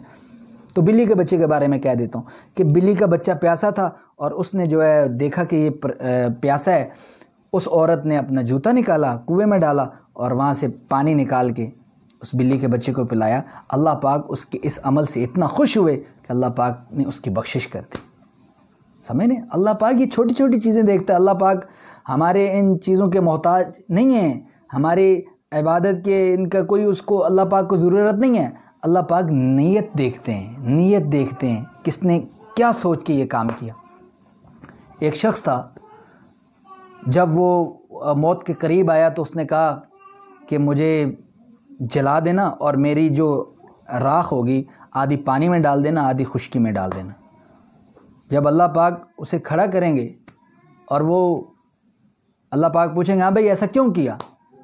तो बिल्ली के बच्चे के बारे में कह देता हूँ कि बिल्ली का बच्चा प्यासा था और उसने जो है देखा कि ये प्यासा है उस औरत ने अपना जूता निकाला कुएं में डाला और वहाँ से पानी निकाल के उस बिल्ली के बच्चे को पिलाया अल्लाह पाक उसके इस अमल से इतना खुश हुए कि अल्लाह पाक ने उसकी बख्शिश कर दी समझ ने अल्लाह पाक ये छोटी छोटी चीज़ें देखता है अल्लाह पाक हमारे इन चीज़ों के मोहताज नहीं हैं हमारी इबादत के इनका कोई उसको अल्लाह पाक को ज़रूरत नहीं है अल्लाह पाक नीयत देखते हैं नीयत देखते हैं किसने क्या सोच के ये काम किया एक शख्स था जब वो मौत के करीब आया तो उसने कहा कि मुझे जला देना और मेरी जो राख होगी आधी पानी में डाल देना आधी खुश्की में डाल देना जब अल्लाह पाक उसे खड़ा करेंगे और वो अल्लाह पाक पूछेंगे हाँ भाई ऐसा क्यों किया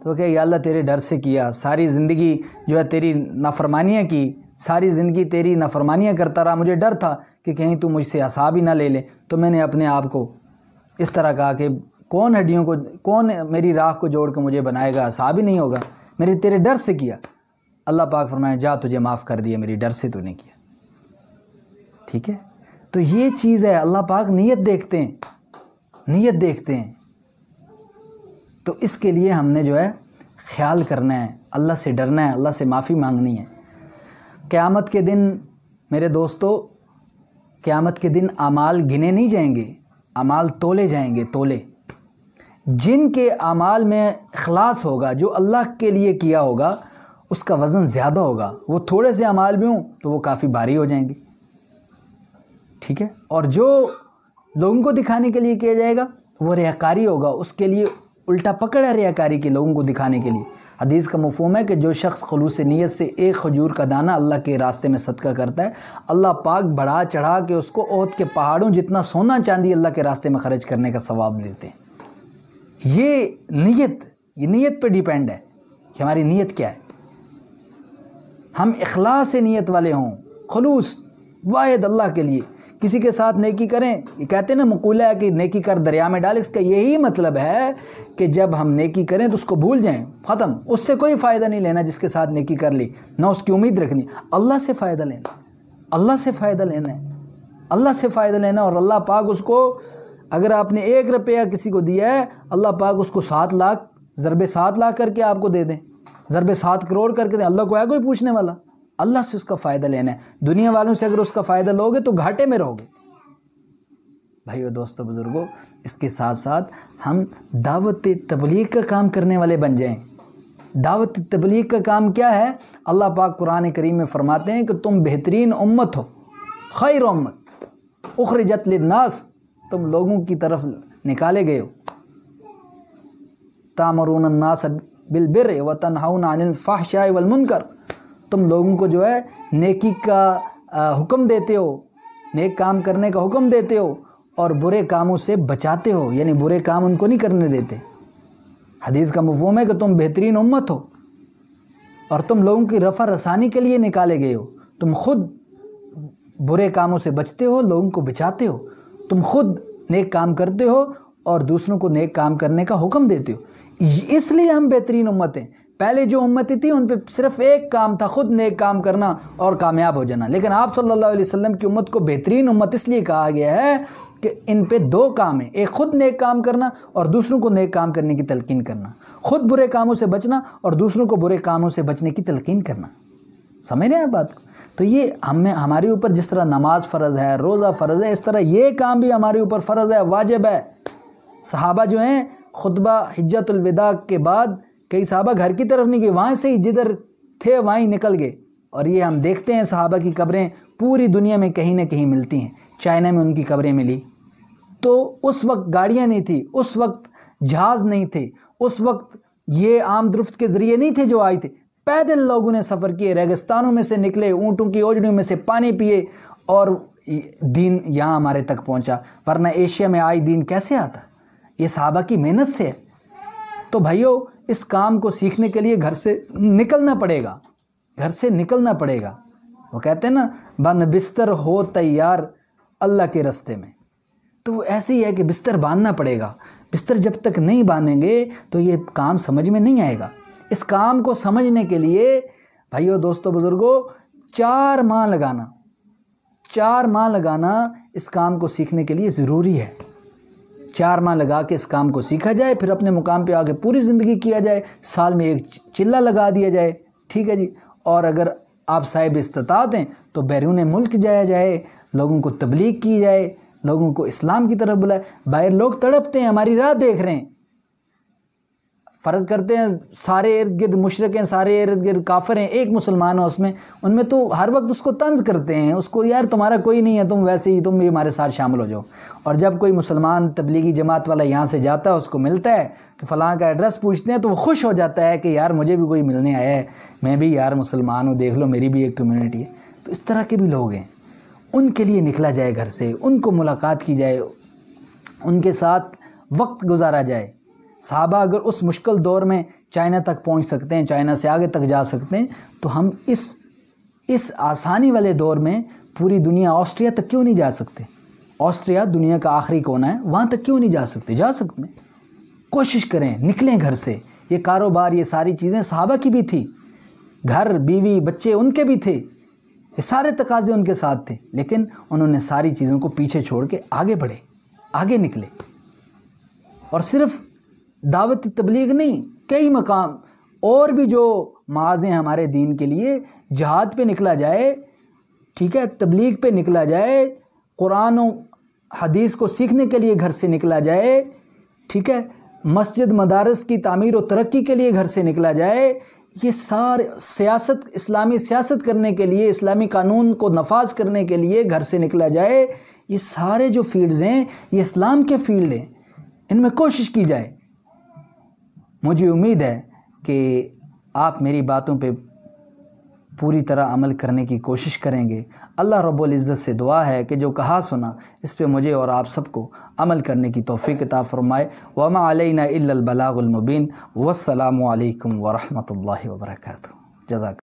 तो क्या या अल्लाह तेरे डर से किया सारी ज़िंदगी जो है तेरी नाफरमानियाँ की सारी ज़िंदगी तेरी नाफरमानियाँ करता रहा मुझे डर था कि कहीं तू मुझसे असाब ही ना ले ले तो मैंने अपने आप को इस तरह कहा कि कौन हड्डियों को कौन मेरी राह को जोड़ कर मुझे बनाएगा असाब ही नहीं होगा मेरे तेरे डर से किया अल्लाह पाक फरमाया जा तुझे माफ़ कर दिया मेरी डर से तूने किया ठीक है तो ये चीज़ है अल्लाह पाक नीयत देखते हैं नीयत देखते हैं तो इसके लिए हमने जो है ख्याल करना है अल्लाह से डरना है अल्लाह से माफ़ी मांगनी है क़्यामत के दिन मेरे दोस्तों क़्यामत के दिन अमाल गिने नहीं जाएंगे अमाल तोले जाएंगे तोले जिनके अमाल में अखलास होगा जो अल्लाह के लिए किया होगा उसका वज़न ज़्यादा होगा वो थोड़े से अमाल भी हों तो वो काफ़ी भारी हो जाएंगे ठीक है और जो लोगों को दिखाने के लिए किया जाएगा वो रेहकारी होगा उसके लिए उल्टा है रियाकारी के लोगों को दिखाने के लिए हदीस का मफहम है कि जो शख्स खलूस नीयत से एक खजूर का दाना अल्लाह के रास्ते में सदका करता है अल्लाह पाक बढ़ा चढ़ा के उसको ओहद के पहाड़ों जितना सोना चांदी अल्लाह के रास्ते में खर्च करने का सवाब देते हैं ये नीयत ये नीयत पे डिपेंड है कि हमारी नीयत क्या है हम इखलास नीयत वाले हों खलूस वाद अल्लाह के लिए किसी के साथ नेकी करें ये कहते हैं ना मकूला है कि नेकी कर दरिया में डाल इसका यही मतलब है कि जब हम नेकी करें तो उसको भूल जाएं ख़त्म उससे कोई फ़ायदा नहीं लेना जिसके साथ नेकी कर ली ना उसकी उम्मीद रखनी अल्लाह से फ़ायदा लेना अल्लाह से फ़ायदा लेना है अल्लाह से फ़ायदा लेना और अल्लाह पाक उसको अगर आपने एक रुपया किसी को दिया है अल्लाह पाक उसको सात लाख ज़रबे सात लाख करके आपको दे दें ज़रबे सात करोड़ करके दें अल्लाह को है कोई पूछने वाला अल्लाह से उसका फ़ायदा लेना है दुनिया वालों से अगर उसका फ़ायदा लोगे तो घाटे में रहोगे भाई और दोस्तों बुज़ुर्गों इसके साथ साथ हम दावत तबलीग का काम करने वाले बन जाएं दावत तबलीग का काम क्या है अल्लाह पाक कुरान करीम में फ़रमाते हैं कि तुम बेहतरीन उम्मत हो खैर उम्मत उखर नास तुम लोगों की तरफ निकाले गए हो तामरून नास बिलबिर वतन हाउन अनिल फ़ाहशाय वलमुनकर तुम लोगों को जो है नेकी का हुक्म देते हो नेक काम करने का हुक्म देते हो और बुरे कामों से बचाते हो यानी बुरे काम उनको नहीं करने देते हदीस का मफहम है कि तुम बेहतरीन उम्मत हो और तुम लोगों की रफ़ा रसानी के लिए निकाले गए हो तुम खुद बुरे कामों से बचते हो लोगों को बचाते हो तुम खुद नेक काम करते हो और दूसरों को नेक काम करने का हुक्म देते हो इसलिए हम बेहतरीन उम्मत हैं पहले जो उम्मती थी उन पर सिर्फ एक काम था ख़ुद नेक काम करना और कामयाब हो जाना लेकिन आप सल्लल्लाहु अलैहि वसल्लम की उम्मत को बेहतरीन उम्मत इसलिए कहा गया है कि इन पे दो काम हैं एक ख़ुद नेक काम करना और दूसरों को नेक काम करने की तलकिन करना ख़ुद बुरे कामों से बचना और दूसरों को बुरे कामों से बचने की तलकिन करना समझ रहे हैं बात को तो ये हमें हमारे ऊपर जिस तरह नमाज फ़र्ज़ है रोज़ा फ़र्ज़ है इस तरह ये काम भी हमारे ऊपर फ़र्ज़ है वाजिब है सहाबा जो हैं खुतबा हिजतलविदा के बाद कई साहबा घर की तरफ नहीं गए वहाँ से ही जिधर थे वहीं निकल गए और ये हम देखते हैं साहबा की कब्रें पूरी दुनिया में कहीं ना कहीं मिलती हैं चाइना में उनकी कब्रें मिली तो उस वक्त गाड़ियाँ नहीं थी उस वक्त जहाज़ नहीं थे उस वक्त ये आम दुरुफ्त के ज़रिए नहीं थे जो आए थे पैदल लोगों ने सफ़र किए रेगिस्तानों में से निकले ऊँटों की ओजड़ियों में से पानी पिए और दीन यहाँ हमारे तक पहुँचा वरना एशिया में आए दीन कैसे आता ये साहबा की मेहनत से है तो भाइयों इस काम को सीखने के लिए घर से निकलना पड़ेगा घर से निकलना पड़ेगा वो कहते हैं ना बन बिस्तर हो तैयार अल्लाह के रस्ते में तो वो ऐसे ही है कि बिस्तर बांधना पड़ेगा बिस्तर जब तक नहीं बांधेंगे तो ये काम समझ में नहीं आएगा इस काम को समझने के लिए भाइयों दोस्तों बुज़ुर्गों चार माह लगाना चार माह लगाना इस काम को सीखने के लिए ज़रूरी है चार माह लगा के इस काम को सीखा जाए फिर अपने मुकाम पे आके पूरी ज़िंदगी किया जाए साल में एक चिल्ला लगा दिया जाए ठीक है जी और अगर आप साहिब इस्तात हैं तो बैरून मुल्क जाया जाए लोगों को तबलीग की जाए लोगों को इस्लाम की तरफ बुलाए बाहर लोग तड़पते हैं हमारी राह देख रहे हैं फ़र्ज़ करते हैं सारे इर्द गिर्द मुशरक हैं सारे इर्द गिर्द काफ़र हैं एक मुसलमान है उसमें उनमें तो हर वक्त उसको तंज करते हैं उसको यार तुम्हारा कोई नहीं है तुम वैसे ही तुम भी हमारे साथ शामिल हो जाओ और जब कोई मुसलमान तबलीगी जमात वाला यहाँ से जाता है उसको मिलता है कि फ़लाँ का एड्रेस पूछते हैं तो वो खुश हो जाता है कि यार मुझे भी कोई मिलने आया है मैं भी यार मुसलमान हूँ देख लो मेरी भी एक कम्यूनिटी है तो इस तरह के भी लोग हैं उनके लिए निकला जाए घर से उनको मुलाकात की जाए उनके साथ वक्त गुजारा जाए साहबा अगर उस मुश्किल दौर में चाइना तक पहुंच सकते हैं चाइना से आगे तक जा सकते हैं तो हम इस इस आसानी वाले दौर में पूरी दुनिया ऑस्ट्रिया तक क्यों नहीं जा सकते ऑस्ट्रिया दुनिया का आखिरी कोना है वहाँ तक क्यों नहीं जा सकते जा सकते कोशिश करें निकलें घर से ये कारोबार ये सारी चीज़ें साहबा की भी थी घर बीवी बच्चे उनके भी थे ये सारे तकाजे उनके साथ थे लेकिन उन्होंने सारी चीज़ों को पीछे छोड़ के आगे बढ़े आगे निकले और सिर्फ़ दावत तबलीग नहीं कई मकाम और भी जो माजें हमारे दीन के लिए जहाद पे निकला जाए ठीक है तबलीग पे निकला जाए कुरान हदीस को सीखने के लिए घर से निकला जाए ठीक है मस्जिद मदारस की तमीर और तरक्की के लिए घर से निकला जाए ये सारे सियासत इस्लामी सियासत करने के लिए इस्लामी कानून को नफाज करने के लिए घर से निकला जाए ये सारे जो फील्ड्स हैं ये इस्लाम के फील्ड हैं इनमें कोशिश की जाए मुझे उम्मीद है कि आप मेरी बातों पे पूरी तरह अमल करने की कोशिश करेंगे अल्लाह रब्बुल इज़्ज़त से दुआ है कि जो कहा सुना इस पे मुझे और आप सबको अमल करने की तोफ़ी अता फ़रमाए वमा अलैना वसलम बलागुल मुबीन वसलाम अलैकुम जजाक